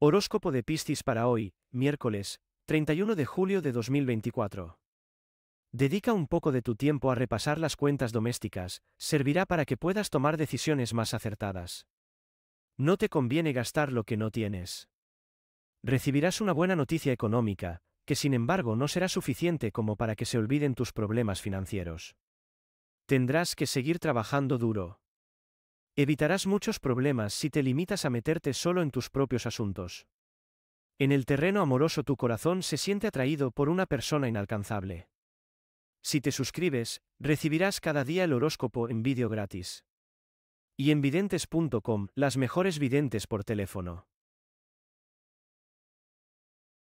Horóscopo de Piscis para hoy, miércoles, 31 de julio de 2024. Dedica un poco de tu tiempo a repasar las cuentas domésticas, servirá para que puedas tomar decisiones más acertadas. No te conviene gastar lo que no tienes. Recibirás una buena noticia económica, que sin embargo no será suficiente como para que se olviden tus problemas financieros. Tendrás que seguir trabajando duro. Evitarás muchos problemas si te limitas a meterte solo en tus propios asuntos. En el terreno amoroso tu corazón se siente atraído por una persona inalcanzable. Si te suscribes, recibirás cada día el horóscopo en vídeo gratis. Y en videntes.com, las mejores videntes por teléfono.